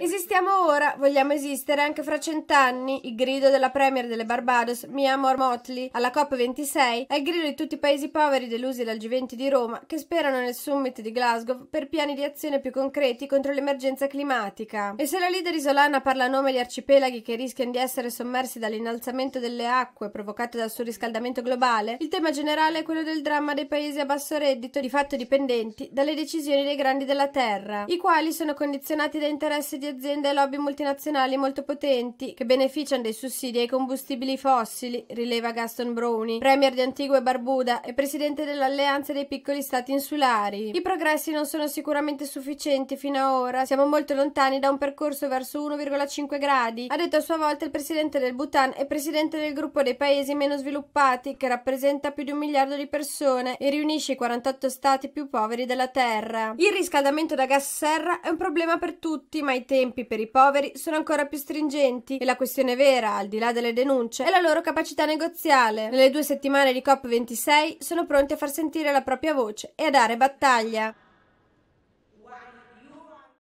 Esistiamo ora, vogliamo esistere anche fra cent'anni. Il grido della Premier delle Barbados, Mia Amor Motley, alla COP26 è il grido di tutti i paesi poveri delusi dal G20 di Roma che sperano nel summit di Glasgow per piani di azione più concreti contro l'emergenza climatica. E se la leader isolana parla a nome di arcipelaghi che rischiano di essere sommersi dall'innalzamento delle acque provocate dal surriscaldamento globale, il tema generale è quello del dramma dei paesi a basso reddito, di fatto dipendenti dalle decisioni dei grandi della terra, i quali sono condizionati condizionati da interessi di aziende e lobby multinazionali molto potenti che beneficiano dei sussidi ai combustibili fossili, rileva Gaston Brownie, premier di Antigua e Barbuda e presidente dell'Alleanza dei piccoli stati insulari. I progressi non sono sicuramente sufficienti fino ad ora, siamo molto lontani da un percorso verso 1,5 gradi, ha detto a sua volta il presidente del Bhutan e presidente del gruppo dei paesi meno sviluppati che rappresenta più di un miliardo di persone e riunisce i 48 stati più poveri della Terra. Il riscaldamento da gas serra è un problema per per tutti, ma i tempi per i poveri sono ancora più stringenti e la questione vera, al di là delle denunce, è la loro capacità negoziale. Nelle due settimane di COP26 sono pronti a far sentire la propria voce e a dare battaglia.